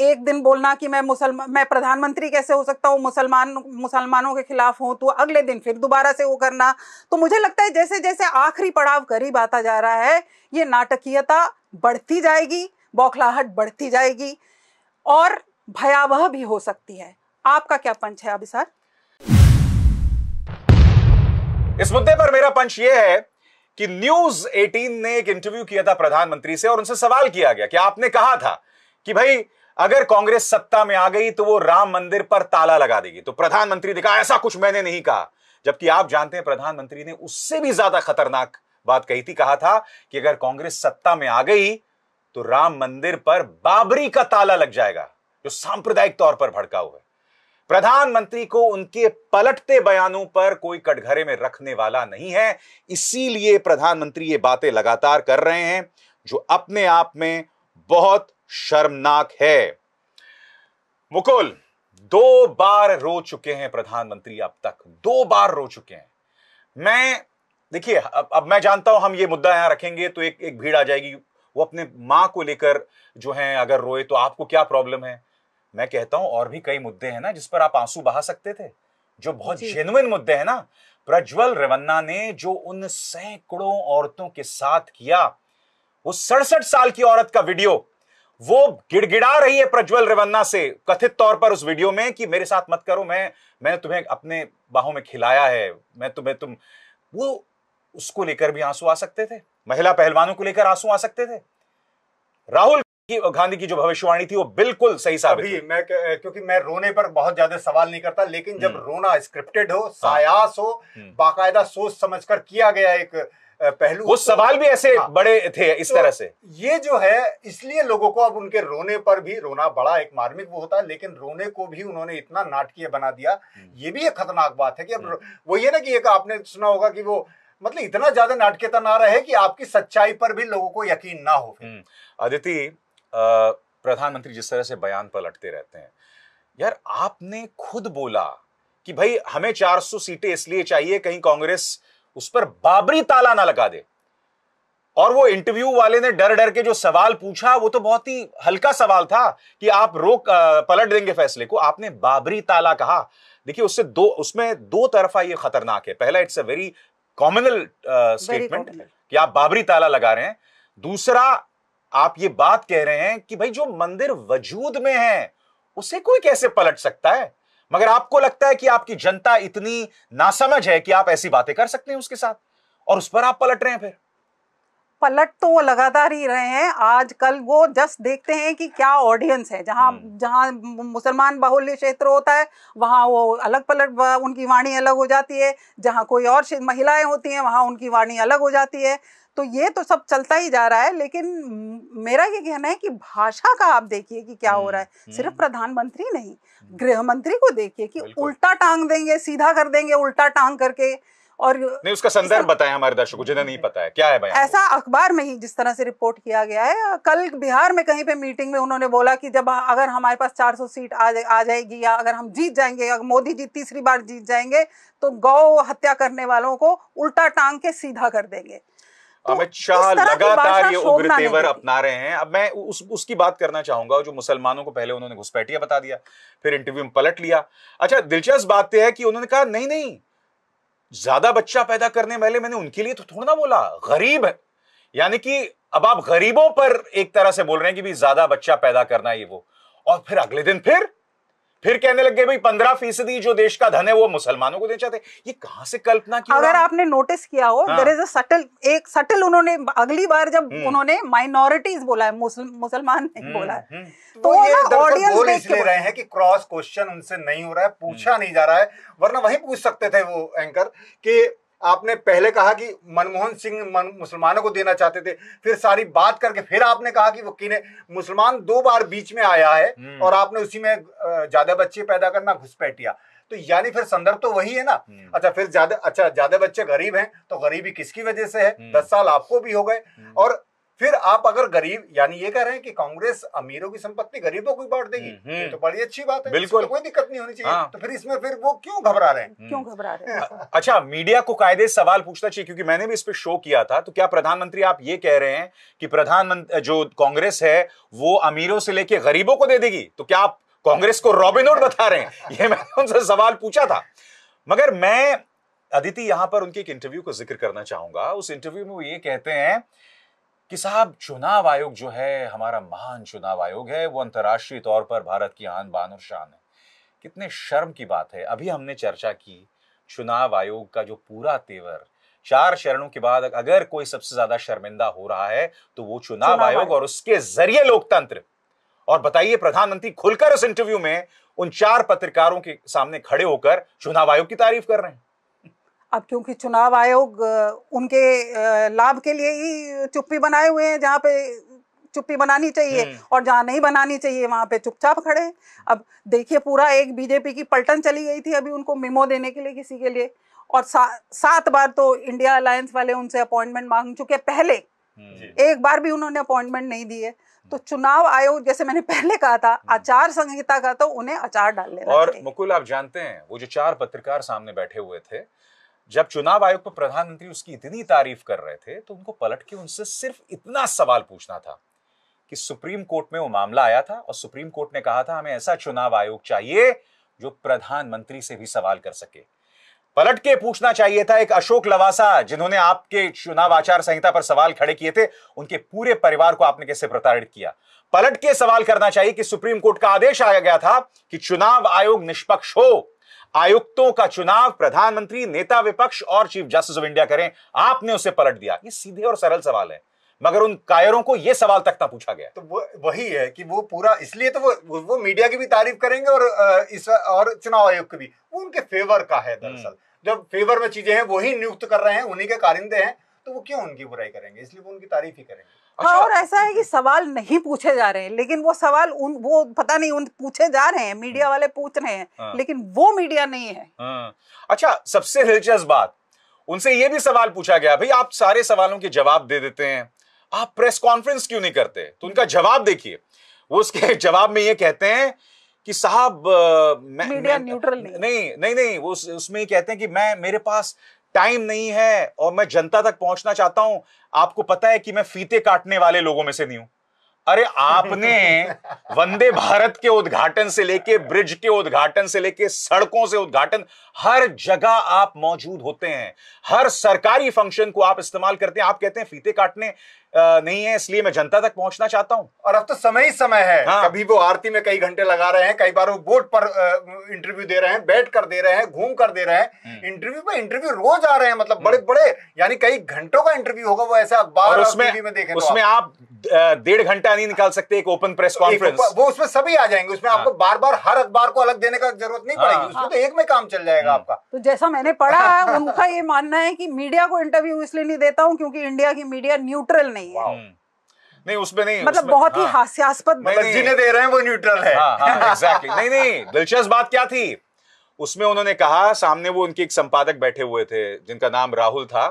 एक दिन बोलना कि मैं मुसलमान मैं प्रधानमंत्री कैसे हो सकता हूँ मुसलमान मुसलमानों के खिलाफ हूँ तो अगले दिन फिर दोबारा से वो करना तो मुझे लगता है जैसे जैसे आखिरी पड़ाव करीब आता जा रहा है ये नाटकीयता बढ़ती जाएगी बौखलाहट बढ़ती जाएगी और भयावह भी हो सकती है आपका क्या पंच है अभिसार इस मुद्दे पर मेरा पंच ये है कि न्यूज 18 ने एक इंटरव्यू किया था प्रधानमंत्री से और उनसे सवाल किया गया कि आपने कहा था कि भाई अगर कांग्रेस सत्ता में आ गई तो वो राम मंदिर पर ताला लगा देगी तो प्रधानमंत्री ने कहा ऐसा कुछ मैंने नहीं कहा जबकि आप जानते हैं प्रधानमंत्री ने उससे भी ज्यादा खतरनाक बात कही थी कहा था कि अगर कांग्रेस सत्ता में आ गई तो राम मंदिर पर बाबरी का ताला लग जाएगा जो सांप्रदायिक तौर पर भड़का हुआ है प्रधानमंत्री को उनके पलटते बयानों पर कोई कटघरे में रखने वाला नहीं है इसीलिए प्रधानमंत्री ये बातें लगातार कर रहे हैं जो अपने आप में बहुत शर्मनाक है मुकुल दो बार रो चुके हैं प्रधानमंत्री अब तक दो बार रो चुके हैं मैं देखिए अब, अब मैं जानता हूं हम ये मुद्दा यहां रखेंगे तो एक एक भीड़ आ जाएगी वो अपने मां को लेकर जो है अगर रोए तो आपको क्या प्रॉब्लम है मैं कहता हूं और भी कई मुद्दे हैं ना जिस पर आप आंसू बहा सकते थे जो बहुत जेनुइन मुद्दे हैं ना प्रज्वल रेवन्ना ने जो उन सैकड़ों औरतों के साथ किया वो सड़सठ साल की औरत का वीडियो वो गिड़गिड़ा रही है प्रज्वल रेवन्ना से कथित तौर पर उस वीडियो में कि मेरे साथ मत करो मैं मैंने तुम्हें अपने बाहों में खिलाया है मैं तुम्हें तुम वो उसको लेकर भी आंसू आ सकते थे महिला पहलवानों को लेकर आंसू आ सकते थे राहुल कि गांधी की जो भविष्यवाणी थी वो बिल्कुल सही साबित हुई मैं क्योंकि मैं रोने पर बहुत ज्यादा सवाल नहीं करता लेकिन जब हम्म। रोना स्क्रिप्टेड हो हाँ। सायास हो हम्म। बाकायदा सोच समझकर किया गया एक पहलू वो सवाल भी ऐसे हाँ, बड़े थे इस तो तरह से ये जो है इसलिए लोगों को अब उनके रोने पर भी रोना बड़ा एक मार्मिक वो होता है लेकिन रोने को भी उन्होंने इतना नाटकीय बना दिया हम्म। ये भी एक खतरनाक बात है कि अब वो ये ना कि एक आपने सुना होगा कि वो मतलब इतना ज्यादा नाटकीयता ना रहे कि आपकी सच्चाई पर भी लोगों को यकीन ना हो अदिति प्रधानमंत्री जिस तरह से बयान पलटते रहते हैं यार आपने खुद बोला कि भाई हमें 400 सीटें इसलिए चाहिए कहीं कांग्रेस उस पर बाबरी ताला ना लगा दे और वो इंटरव्यू वाले ने डर डर के जो सवाल पूछा वो तो बहुत ही हल्का सवाल था कि आप रोक पलट देंगे फैसले को आपने बाबरी ताला कहा देखिए उससे दो उसमें दो तरफा ये खतरनाक है पहला it's a very communal statement कि आप बाबरी ताला लगा रहे हैं दूसरा आप ये बात कह रहे हैं कि भाई जो मंदिर वजूद में है उसे कोई कैसे पलट सकता है मगर आपको लगता है कि आपकी जनता इतनी नासमझ है कि आप ऐसी बातें कर सकते हैं उसके साथ और उस पर आप पलट रहे हैं फिर पलट तो वो लगातार ही रहे हैं आजकल वो जस्ट देखते हैं कि क्या ऑडियंस है जहाँ हम्म। जहाँ मुसलमान बाहुल्य क्षेत्र होता है वहाँ वो अलग पलट उनकी वाणी अलग हो जाती है जहाँ कोई और महिलाएं होती हैं वहाँ उनकी वाणी अलग हो जाती है तो ये तो सब चलता ही जा रहा है लेकिन मेरा ये कहना है कि भाषा का आप देखिए कि क्या हो रहा है हम्म, सिर्फ हम्म। प्रधानमंत्री नहीं हम्म। गृह मंत्री को देखिए कि उल्टा टांग देंगे सीधा कर देंगे उल्टा टांग करके और नहीं उसका संदर्भ बताएं हमारे दर्शकों जिन्हें नहीं पता है क्या है भाई ऐसा अखबार में ही जिस तरह से रिपोर्ट किया गया है कल बिहार में कहीं पे मीटिंग में उन्होंने बोला कि जब अगर हमारे पास 400 सीट आ, जा, आ जाएगी या अगर हम जीत जाएंगे अगर मोदी जी तीसरी बार जीत जाएंगे तो गौ हत्या करने वालों को उल्टा टांग के सीधा कर देंगे तो अमित शाह लगातार ये उग्र तेवर अपना रहे हैं अब मैं उस उसकी बात करना चाहूंगा जो मुसलमानों को पहले उन्होंने घुसपैठिया बता दिया फिर इंटरव्यू में पलट लिया अच्छा दिलचस्प बात यह तो है कि उन्होंने कहा नहीं नहीं ज्यादा बच्चा पैदा करने वाले मैंने उनके लिए तो थोड़ा ना बोला गरीब है यानी कि अब आप गरीबों पर एक तरह से बोल रहे हैं कि भी ज्यादा बच्चा पैदा करना ये वो और फिर अगले दिन फिर फिर कहने लग गए भाई पंद्रह फीसदी जो देश का धन है वो मुसलमानों को देना चाहते ये कहां से कल्पना की अगर आपने नोटिस किया हो देर इज अटल एक सटल उन्होंने अगली बार जब हम्म। उन्होंने माइनॉरिटीज बोला है मुसलमान नहीं हम्म, बोला है हम्म। तो ऑडियंस तो बोल इसलिए रहे हैं कि क्रॉस क्वेश्चन उनसे नहीं हो रहा है पूछा नहीं जा रहा है वरना वही पूछ सकते थे वो एंकर कि आपने पहले कहा कि मनमोहन सिंह मन, मुसलमानों को देना चाहते थे फिर सारी बात करके फिर आपने कहा कि वो किने मुसलमान दो बार बीच में आया है हम्म। और आपने उसी में ज्यादा बच्चे पैदा करना घुसपैठिया तो यानी फिर संदर्भ तो वही है ना हम्म। अच्छा फिर ज्यादा अच्छा ज्यादा बच्चे गरीब हैं तो गरीबी किसकी वजह से है हम्म। दस साल आपको भी हो गए और फिर आप अगर गरीब यानी ये कह रहे हैं कि कांग्रेस अमीरों की संपत्ति गरीबों को बांट देगी हम्म, हम्म। तो बड़ी अच्छी बात है बिल्कुल कोई दिक्कत नहीं होनी चाहिए हाँ। तो फिर इसमें फिर वो क्यों घबरा रहे हैं हम्म। क्यों घबरा रहे हैं [LAUGHS] अच्छा मीडिया को कायदे सवाल पूछना चाहिए क्योंकि मैंने भी इस पर शो किया था तो क्या प्रधानमंत्री आप ये कह रहे हैं कि प्रधानमंत्री जो कांग्रेस है वो अमीरों से लेके गरीबों को दे देगी तो क्या आप कांग्रेस को रॉबिनोड बता रहे हैं ये मैंने उनसे सवाल पूछा था मगर मैं अदिति यहां पर उनके एक इंटरव्यू को जिक्र करना चाहूंगा उस इंटरव्यू में वो ये कहते हैं कि साहब चुनाव आयोग जो है हमारा महान चुनाव आयोग है वो अंतर्राष्ट्रीय तौर पर भारत की आन बान और शान है कितने शर्म की बात है अभी हमने चर्चा की चुनाव आयोग का जो पूरा तेवर चार शरणों के बाद अगर कोई सबसे ज्यादा शर्मिंदा हो रहा है तो वो चुनाव, चुनाव आयोग और उसके जरिए लोकतंत्र और बताइए प्रधानमंत्री खुलकर उस इंटरव्यू में उन चार पत्रकारों के सामने खड़े होकर चुनाव आयोग की तारीफ कर रहे हैं अब क्योंकि चुनाव आयोग उनके लाभ के लिए ही चुप्पी बनाए हुए हैं जहाँ पे चुप्पी बनानी चाहिए हम्म। और जहाँ नहीं बनानी चाहिए वहाँ पे चुपचाप खड़े अब देखिए पूरा एक बीजेपी की पलटन चली गई थी अभी उनको मेमो देने के लिए किसी के लिए और सा, सात बार तो इंडिया अलायंस वाले उनसे अपॉइंटमेंट मांग चुके पहले हम्म। एक बार भी उन्होंने अपॉइंटमेंट नहीं दी है तो चुनाव आयोग जैसे मैंने पहले कहा था हम्म। आचार संहिता का तो उन्हें आचार डालने और मुकुल आप जानते हैं वो जो चार पत्रकार सामने बैठे हुए थे जब चुनाव आयोग पर प्रधानमंत्री उसकी इतनी तारीफ कर रहे थे तो उनको पलट के उनसे सिर्फ इतना सवाल पूछना था कि सुप्रीम कोर्ट में वो मामला आया था और सुप्रीम कोर्ट ने कहा था हमें ऐसा चुनाव आयोग चाहिए जो प्रधानमंत्री से भी सवाल कर सके पलट के पूछना चाहिए था एक अशोक लवासा जिन्होंने आपके चुनाव आचार संहिता पर सवाल खड़े किए थे उनके पूरे परिवार को आपने कैसे प्रताड़ित किया पलट के सवाल करना चाहिए कि सुप्रीम कोर्ट का आदेश आया गया था कि चुनाव आयोग निष्पक्ष हो आयुक्तों का चुनाव प्रधानमंत्री नेता विपक्ष और चीफ जस्टिस ऑफ इंडिया करें आपने उसे पलट दिया ये सीधे और सरल सवाल है मगर उन कायरों को यह सवाल तक ना पूछा गया तो वो वही है कि वो पूरा इसलिए तो वो वो मीडिया की भी तारीफ करेंगे और इस और चुनाव आयोग की भी वो उनके फेवर का है दरअसल हम्म। जब फेवर में चीजें हैं वही नियुक्त कर रहे हैं उन्हीं के कारिंदे हैं तो वो क्यों उनकी बुराई करेंगे इसलिए वो उनकी तारीफ ही करेंगे हाँ, अच्छा। हाँ और ऐसा है कि सवाल नहीं पूछे जा रहे हैं लेकिन वो सवाल उन वो पता नहीं उन पूछे जा रहे हैं मीडिया हाँ। वाले पूछ रहे हैं हाँ। लेकिन वो मीडिया नहीं है हाँ। अच्छा सबसे दिलचस्प बात उनसे ये भी सवाल पूछा गया भाई आप सारे सवालों के जवाब दे देते हैं आप प्रेस कॉन्फ्रेंस क्यों नहीं करते तो उनका जवाब देखिए वो उसके [LAUGHS] जवाब में ये कहते हैं कि साहब मीडिया न्यूट्रल नहीं नहीं नहीं नहीं वो उस, उसमें कहते हैं कि मैं मेरे पास टाइम नहीं है और मैं जनता तक पहुंचना चाहता हूं आपको पता है कि मैं फीते काटने वाले लोगों में से नहीं हूं अरे आपने [LAUGHS] वंदे भारत के उद्घाटन से लेके ब्रिज के उद्घाटन से लेके सड़कों से उद्घाटन हर जगह आप मौजूद होते हैं हर सरकारी फंक्शन को आप इस्तेमाल करते हैं आप कहते हैं फीते काटने नहीं है इसलिए मैं जनता तक पहुंचना चाहता हूं और अब तो समय ही समय है हाँ। कभी वो आरती में कई घंटे लगा रहे हैं कई बार वो बोर्ड पर इंटरव्यू दे रहे हैं बैठ कर दे रहे हैं घूम कर दे रहे हैं इंटरव्यू पे इंटरव्यू रोज आ रहे हैं मतलब बड़े बड़े यानी कई घंटों का इंटरव्यू होगा वो ऐसे अखबार उसमें में देखें तो उसमें आप डेढ़ घंटा नहीं निकाल सकते एक ओपन प्रेस कॉन्फ्रेंस वो उसमें सभी आ जाएंगे उसमें आपको हाँ। बार बार हर अखबार को अलग देने का जरूरत नहीं पड़ेगी हाँ। उसमें तो एक में काम चल जाएगा हम्म। आपका तो जैसा मैंने पढ़ा है [LAUGHS] उनका ये मानना है कि मीडिया को इंटरव्यू इसलिए नहीं देता हूँ क्योंकि इंडिया की मीडिया न्यूट्रल नहीं है हम्म। नहीं उसमें नहीं मतलब उसमें, बहुत ही हाँ, हास्यास्पद मतलब जिन्हें दे रहे हैं वो न्यूट्रल है हाँ, हाँ, exactly. नहीं नहीं दिलचस्प बात क्या थी उसमें उन्होंने कहा सामने वो उनके एक संपादक बैठे हुए थे जिनका नाम राहुल था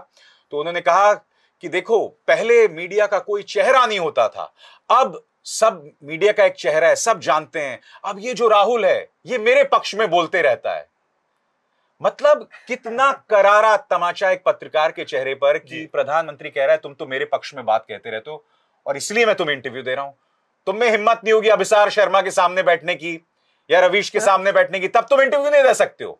तो उन्होंने कहा कि देखो पहले मीडिया का कोई चेहरा नहीं होता था अब सब मीडिया का एक चेहरा है सब जानते हैं अब ये जो राहुल है ये मेरे पक्ष में बोलते रहता है मतलब कितना करारा तमाचा एक पत्रकार के चेहरे पर कि प्रधानमंत्री कह रहा है तुम तो मेरे पक्ष में बात कहते रहते हो और इसलिए मैं तुम्हें इंटरव्यू दे रहा हूं तुम में हिम्मत नहीं होगी अभिसार शर्मा के सामने बैठने की या रवीश के हाँ। सामने बैठने की तब तुम इंटरव्यू नहीं दे सकते हो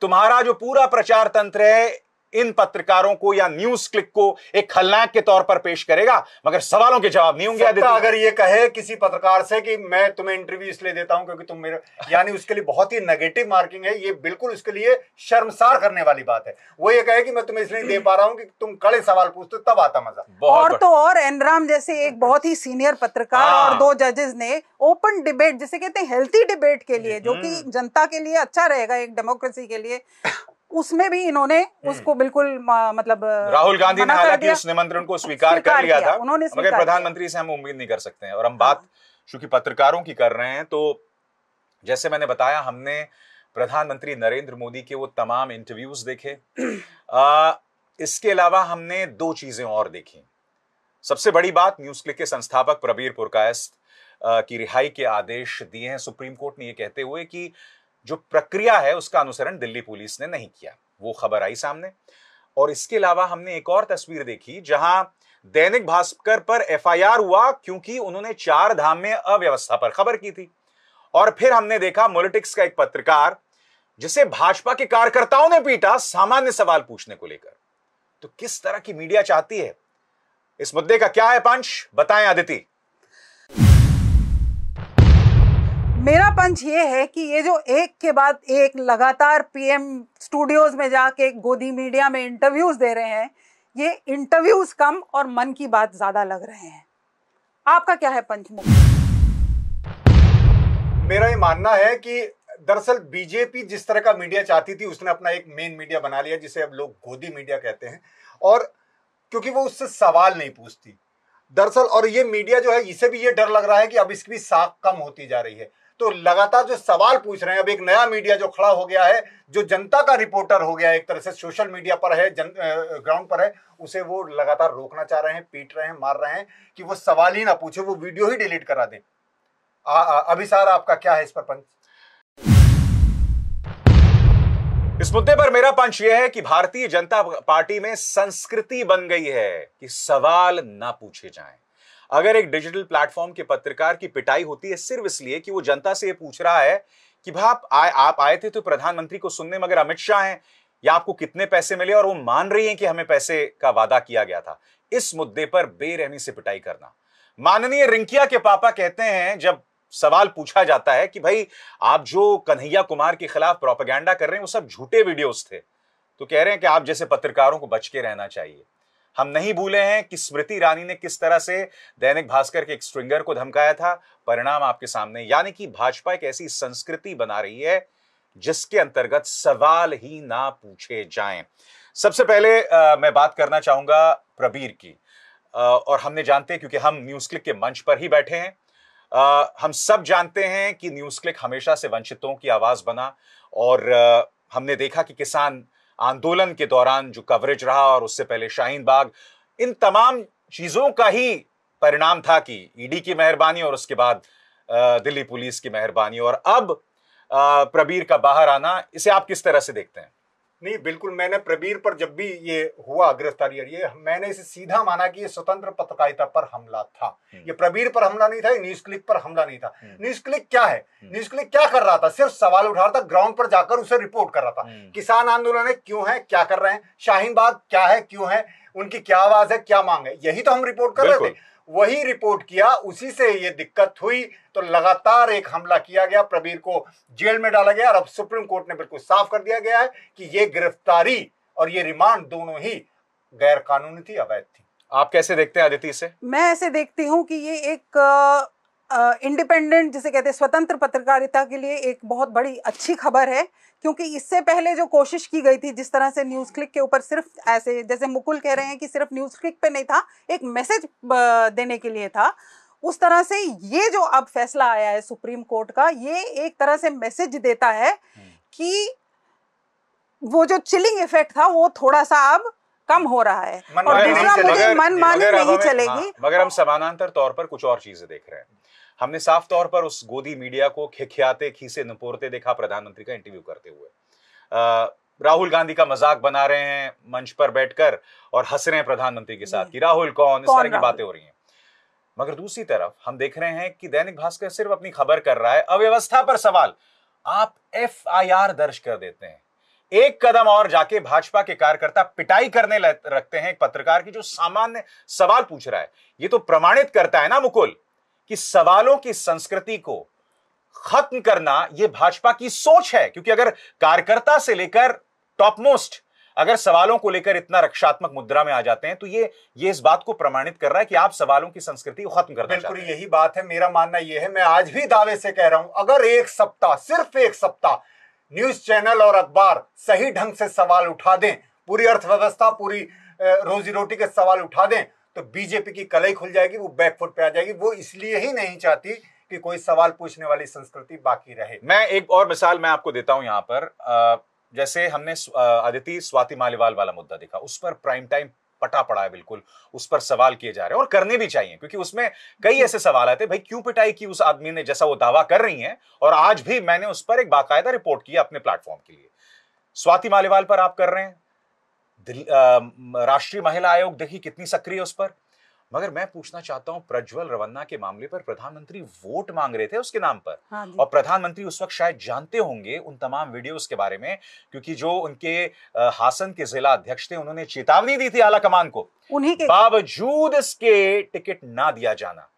तुम्हारा जो पूरा प्रचार तंत्र है इन पत्रकारों को या न्यूज क्लिक को एक खलनायक के तौर पर पेश करेगा मगर सवालों के जवाब नहीं होंगे अगर ये कहे किसी पत्रकार से कि मैं तुम्हें इंटरव्यू इसलिए देता हूं क्योंकि तुम मेरे [LAUGHS] यानी उसके लिए बहुत ही नेगेटिव मार्किंग है ये बिल्कुल उसके लिए शर्मसार करने वाली बात है वो ये कहे कि मैं तुम्हें इसलिए दे पा रहा हूँ कि तुम कड़े सवाल पूछते तब आता मजा और तो और एनराम जैसे एक बहुत ही सीनियर पत्रकार और हाँ। दो जजेस ने ओपन डिबेट जिसे कहते हैं हेल्थी डिबेट के लिए जो की हम्म। जनता के लिए अच्छा रहेगा एक डेमोक्रेसी के लिए उसमें भी इन्होंने हम्म। उसको बिल्कुल मतलब राहुल गांधी ने हालांकि उस निमंत्रण को स्वीकार कर लिया था उन्होंने मगर प्रधानमंत्री से हम उम्मीद नहीं कर सकते हैं और हम हाँ। बात चूंकि पत्रकारों की कर रहे हैं तो जैसे मैंने बताया हमने प्रधानमंत्री नरेंद्र मोदी के वो तमाम इंटरव्यूज देखे [CLEARS THROAT] आ, इसके अलावा हमने दो चीजें और देखी सबसे बड़ी बात न्यूज क्लिक के संस्थापक प्रबीर पुरकायस्त की रिहाई के आदेश दिए हैं सुप्रीम कोर्ट ने यह कहते हुए कि जो प्रक्रिया है उसका अनुसरण दिल्ली पुलिस ने नहीं किया वो खबर आई सामने और इसके अलावा हमने एक और तस्वीर देखी जहां दैनिक भास्कर पर एफआईआर हुआ क्योंकि उन्होंने चार धाम में अव्यवस्था पर खबर की थी और फिर हमने देखा मोलिटिक्स का एक पत्रकार जिसे भाजपा के कार्यकर्ताओं ने पीटा सामान्य सवाल पूछने को लेकर तो किस तरह की मीडिया चाहती है इस मुद्दे का क्या है पंच बताएं आदिति मेरा पंच ये है कि ये जो एक के बाद एक लगातार पीएम स्टूडियोज में जाके गोदी मीडिया में इंटरव्यूज दे रहे हैं ये इंटरव्यूज कम और मन की बात ज्यादा लग रहे हैं आपका क्या है पंचमुख मेरा ये मानना है कि दरअसल बीजेपी जिस तरह का मीडिया चाहती थी उसने अपना एक मेन मीडिया बना लिया जिसे अब लोग गोदी मीडिया कहते हैं और क्योंकि वो उससे सवाल नहीं पूछती दरअसल और ये मीडिया जो है इसे भी ये डर लग रहा है कि अब इसकी भी साख कम होती जा रही है तो लगातार जो सवाल पूछ रहे हैं अब एक नया मीडिया जो खड़ा हो गया है जो जनता का रिपोर्टर हो गया है एक तरह से सोशल मीडिया पर है जन ग्राउंड पर है उसे वो लगातार रोकना चाह रहे हैं पीट रहे हैं मार रहे हैं कि वो सवाल ही ना पूछे वो वीडियो ही डिलीट करा दें अभिसार आपका क्या है इस पर पंच इस मुद्दे पर मेरा पंच यह है कि भारतीय जनता पार्टी में संस्कृति बन गई है कि सवाल ना पूछे जाएं अगर एक डिजिटल प्लेटफॉर्म के पत्रकार की पिटाई होती है सिर्फ इसलिए कि वो जनता से ये पूछ रहा है कि भाई आप आए आप आए थे तो प्रधानमंत्री को सुनने मगर अमित शाह हैं या आपको कितने पैसे मिले और वो मान रही हैं कि हमें पैसे का वादा किया गया था इस मुद्दे पर बेरहमी से पिटाई करना माननीय रिंकिया के पापा कहते हैं जब सवाल पूछा जाता है कि भाई आप जो कन्हैया कुमार के खिलाफ प्रोपेगेंडा कर रहे हैं वो सब झूठे वीडियोस थे तो कह रहे हैं कि आप जैसे पत्रकारों को बच के रहना चाहिए हम नहीं भूले हैं कि स्मृति ईरानी ने किस तरह से दैनिक भास्कर के एक स्ट्रिंगर को धमकाया था परिणाम आपके सामने यानी कि भाजपा एक ऐसी संस्कृति बना रही है जिसके अंतर्गत सवाल ही ना पूछे जाएं सबसे पहले आ, मैं बात करना चाहूंगा प्रबीर की आ, और हमने जानते हैं क्योंकि हम न्यूज क्लिक के मंच पर ही बैठे हैं आ, हम सब जानते हैं कि न्यूज क्लिक हमेशा से वंचितों की आवाज बना और आ, हमने देखा कि किसान आंदोलन के दौरान जो कवरेज रहा और उससे पहले शाहीन बाग इन तमाम चीजों का ही परिणाम था कि ईडी e की मेहरबानी और उसके बाद दिल्ली पुलिस की मेहरबानी और अब प्रबीर का बाहर आना इसे आप किस तरह से देखते हैं नहीं बिल्कुल मैंने प्रबीर पर जब भी ये हुआ गिरफ्तारी ये मैंने इसे सीधा माना कि ये स्वतंत्र पत्रकारिता पर हमला था हम्म। ये प्रबीर पर हमला नहीं था ये न्यूज क्लिक पर हमला नहीं था हम्म। न्यूज क्लिक क्या है हम्म। न्यूज क्लिक क्या कर रहा था सिर्फ सवाल उठा रहा था ग्राउंड पर जाकर उसे रिपोर्ट कर रहा था किसान आंदोलन है क्यों है क्या कर रहे हैं शाहीन बाग क्या है क्यों है उनकी क्या आवाज है क्या मांग है यही तो हम रिपोर्ट कर रहे थे वही रिपोर्ट किया उसी से ये दिक्कत हुई तो लगातार एक हमला किया गया प्रबीर को जेल में डाला गया और अब सुप्रीम कोर्ट ने बिल्कुल साफ कर दिया गया है कि ये गिरफ्तारी और ये रिमांड दोनों ही गैर कानूनी थी अवैध थी आप कैसे देखते हैं अदिति से मैं ऐसे देखती हूँ कि ये एक इंडिपेंडेंट जिसे कहते हैं स्वतंत्र पत्रकारिता के लिए एक बहुत बड़ी अच्छी खबर है क्योंकि इससे पहले जो कोशिश की गई थी जिस तरह से न्यूज़ क्लिक के ऊपर सिर्फ ऐसे जैसे मुकुल कह रहे हैं कि सिर्फ न्यूज़ क्लिक पे नहीं था एक मैसेज देने के लिए था उस तरह से ये जो अब फैसला आया है सुप्रीम कोर्ट का ये एक तरह से मैसेज देता है हम्म। कि वो जो चिलिंग इफेक्ट था वो थोड़ा सा अब कम हो रहा है और दूसरा मुझे मनमानी नहीं चलेगी हाँ, मगर हम समानांतर तौर पर कुछ और चीजें देख रहे हैं हमने साफ तौर पर उस गोदी मीडिया को खिखियाते खीसे नपोरते देखा प्रधानमंत्री का इंटरव्यू करते हुए राहुल गांधी का मजाक बना रहे हैं मंच पर बैठकर और हंस रहे हैं प्रधानमंत्री के साथ कि राहुल कौन इस तरह की बातें हो रही हैं मगर दूसरी तरफ हम देख रहे हैं कि दैनिक भास्कर सिर्फ अपनी खबर कर रहा है अव्यवस्था पर सवाल आप एफ दर्ज कर देते हैं एक कदम और जाके भाजपा के कार्यकर्ता पिटाई करने रखते हैं एक पत्रकार की जो सामान्य सवाल पूछ रहा है ये तो प्रमाणित करता है ना मुकुल कि सवालों की संस्कृति को खत्म करना यह भाजपा की सोच है क्योंकि अगर कार्यकर्ता से लेकर टॉप मोस्ट अगर सवालों को लेकर इतना रक्षात्मक मुद्रा में आ जाते हैं तो ये ये इस बात को प्रमाणित कर रहा है कि आप सवालों की संस्कृति को खत्म कर बिल्कुल यही बात है मेरा मानना यह है मैं आज भी दावे से कह रहा हूं अगर एक सप्ताह सिर्फ एक सप्ताह न्यूज चैनल और अखबार सही ढंग से सवाल उठा दें पूरी अर्थव्यवस्था पूरी रोजी रोटी के सवाल उठा दें तो बीजेपी की कलई खुल जाएगी वो बैकफुट पे आ जाएगी वो इसलिए ही नहीं चाहती कि कोई सवाल पूछने वाली संस्कृति बाकी रहे मैं एक और मिसाल मैं आपको देता हूं यहाँ पर जैसे हमने अदिति स्वाति मालीवाल वाला मुद्दा देखा उस पर प्राइम टाइम पटा पड़ा है बिल्कुल उस पर सवाल किए जा रहे हैं और करने भी चाहिए क्योंकि उसमें कई ऐसे सवाल आते थे भाई क्यों पिटाई की उस आदमी ने जैसा वो दावा कर रही है और आज भी मैंने उस पर एक बाकायदा रिपोर्ट किया अपने प्लेटफॉर्म के लिए स्वाति मालीवाल पर आप कर रहे हैं राष्ट्रीय महिला आयोग देखिए कितनी सक्रिय उस पर मगर मैं पूछना चाहता हूं प्रज्वल रवन्ना के मामले पर प्रधानमंत्री वोट मांग रहे थे उसके नाम पर हाँ और प्रधानमंत्री उस वक्त शायद जानते होंगे उन तमाम वीडियोस के बारे में क्योंकि जो उनके हासन के जिला अध्यक्ष थे उन्होंने चेतावनी दी थी आला कमान को उन्हीं के बावजूद इसके टिकट ना दिया जाना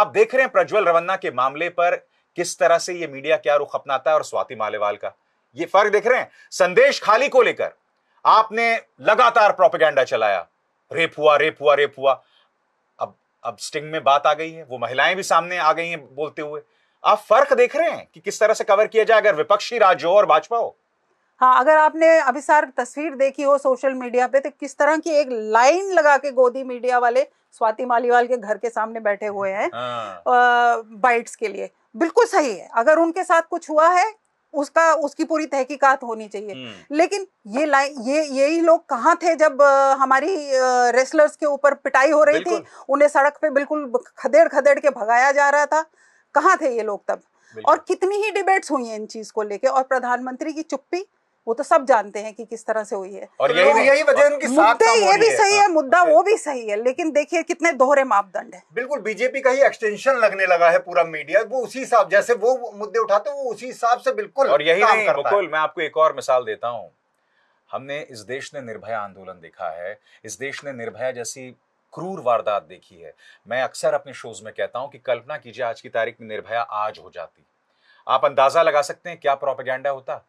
आप देख रहे हैं प्रज्वल रवन्ना के मामले पर किस तरह से ये मीडिया क्या रुख अपनाता है और स्वाति मालेवाल का ये फर्क देख रहे हैं संदेश खाली को लेकर आपने लगातार प्रोपेगेंडा चलाया रेप हुआ रेप हुआ रेप हुआ अब अब स्टिंग में बात आ गई है वो महिलाएं भी सामने आ गई हैं बोलते हुए आप फर्क देख रहे हैं कि किस तरह से कवर किया जाए अगर विपक्षी राज्य हो और भाजपा हो हाँ अगर आपने अभी सार तस्वीर देखी हो सोशल मीडिया पे तो किस तरह की एक लाइन लगा के गोदी मीडिया वाले स्वाति मालीवाल के घर के सामने बैठे हुए हैं हाँ। बाइट्स के लिए बिल्कुल सही है अगर उनके साथ कुछ हुआ है उसका उसकी पूरी तहकीकात होनी चाहिए लेकिन ये ये यही लोग कहाँ थे जब हमारी रेसलर्स के ऊपर पिटाई हो रही थी उन्हें सड़क पे बिल्कुल खदेड़ खदेड़ के भगाया जा रहा था कहाँ थे ये लोग तब और कितनी ही डिबेट्स हुई हैं इन चीज को लेके और प्रधानमंत्री की चुप्पी वो तो सब जानते हैं कि किस तरह से हुई है और यही तो यही वजह उनकी मुद्दे ये भी सही है मुद्दा हाँ। वो भी सही है लेकिन देखिए कितने दोहरे मापदंड है बिल्कुल बीजेपी का ही एक्सटेंशन लगने लगा है पूरा मीडिया वो उसी हिसाब जैसे वो मुद्दे उठाते वो उसी हिसाब से बिल्कुल और यही नहीं बिल्कुल मैं आपको एक और मिसाल देता हूँ हमने इस देश ने निर्भया आंदोलन देखा है इस देश ने निर्भया जैसी क्रूर वारदात देखी है मैं अक्सर अपने शोज में कहता हूं कि कल्पना कीजिए आज की तारीख में निर्भया आज हो जाती आप अंदाजा लगा सकते हैं क्या प्रोपेगेंडा होता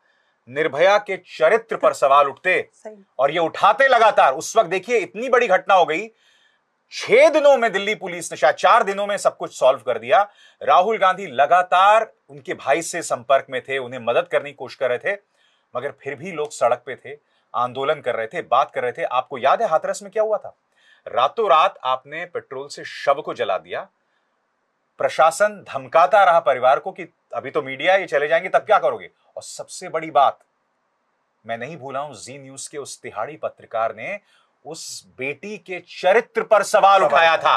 निर्भया के चरित्र पर सवाल उठते [LAUGHS] और ये उठाते लगातार उस वक्त देखिए इतनी बड़ी घटना हो गई छह दिनों में दिल्ली पुलिस ने शायद चार दिनों में सब कुछ सॉल्व कर दिया राहुल गांधी लगातार उनके भाई से संपर्क में थे उन्हें मदद करने की कोशिश कर रहे थे मगर फिर भी लोग सड़क पे थे आंदोलन कर रहे थे बात कर रहे थे आपको याद है हाथरस में क्या हुआ था रातों रात आपने पेट्रोल से शव को जला दिया प्रशासन धमकाता रहा परिवार को कि अभी तो मीडिया ये चले जाएंगे तब क्या करोगे और सबसे बड़ी बात मैं नहीं भूला हूं जी न्यूज के उस तिहाड़ी पत्रकार ने उस बेटी के चरित्र पर सवाल उठाया था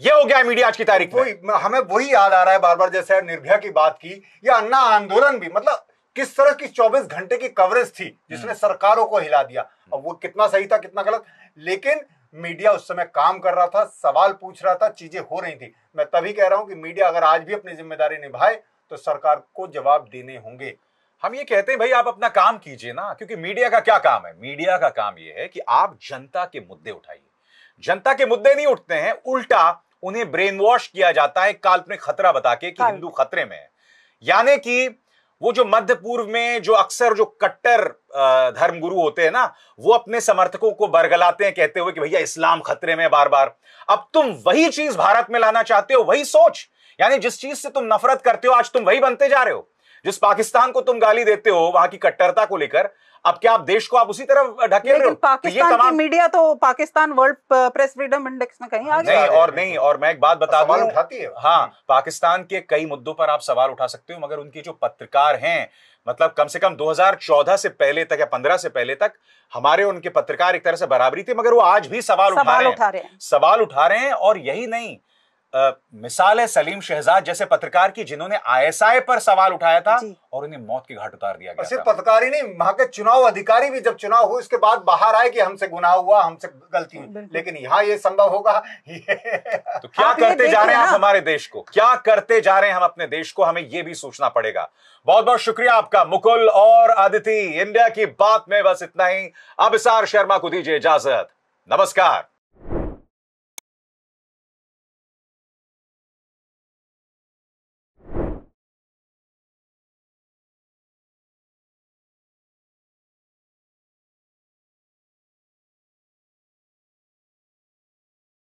ये हो गया मीडिया आज की तारीख में हमें वही याद आ रहा है बार बार जैसे निर्भया की बात की या अन्ना आंदोलन भी मतलब किस तरह की 24 घंटे की कवरेज थी जिसने हम्म। सरकारों को हिला दिया अब हम्म। वो कितना सही था कितना गलत लेकिन मीडिया उस समय काम कर रहा था सवाल पूछ रहा था चीजें हो रही थी मैं तभी कह रहा हूं कि मीडिया अगर आज भी अपनी जिम्मेदारी निभाए तो सरकार को जवाब देने होंगे हम ये कहते हैं भाई आप अपना काम कीजिए ना क्योंकि मीडिया का क्या काम है मीडिया का काम यह है कि आप जनता के मुद्दे उठाइए जनता के मुद्दे नहीं उठते हैं उल्टा उन्हें ब्रेन वॉश किया जाता है काल्पनिक खतरा बता के कि हाँ। हिंदू खतरे में है यानी कि वो जो मध्य पूर्व में जो अक्सर जो कट्टर धर्मगुरु होते हैं ना वो अपने समर्थकों को बरगलाते हैं कहते हुए कि भैया इस्लाम खतरे में बार बार अब तुम वही चीज भारत में लाना चाहते हो वही सोच यानी जिस चीज से तुम नफरत करते हो आज तुम वही बनते जा रहे हो जिस पाकिस्तान को तुम गाली देते हो वहां की कट्टरता को लेकर अब क्या आप देश को आप उसी तरफ ढके रहे हो तो पाकिस्तान तो मीडिया तो Pakistan world press freedom index में कहीं आगे नहीं और नहीं और मैं एक बात बता दूं उठाती है हाँ पाकिस्तान के कई मुद्दों पर आप सवाल उठा सकते हो मगर उनके जो पत्रकार हैं मतलब कम से कम 2014 से पहले तक या 15 से पहले तक हमारे उनके पत्रकार एक तरह से बराबरी थे मगर वो आज भी सवाल उठा रहे हैं सवाल उठा रहे हैं और यही नहीं मिसाल है सलीम शहजाद जैसे पत्रकार की जिन्होंने आईएसआई पर सवाल उठाया था और उन्हें मौत के घाट उतार दिया गया सिर्फ पत्रकार ही नहीं वहां के चुनाव अधिकारी भी जब चुनाव हुए इसके बाद बाहर आए कि हमसे गुनाह हुआ हमसे गलती हुई लेकिन यहाँ ये संभव होगा तो क्या करते जा रहे हैं आप हमारे देश को क्या करते जा रहे हैं हम अपने देश को हमें ये भी सोचना पड़ेगा बहुत बहुत शुक्रिया आपका मुकुल और आदिति इंडिया की बात में बस इतना ही अबिसार शर्मा को दीजिए इजाजत नमस्कार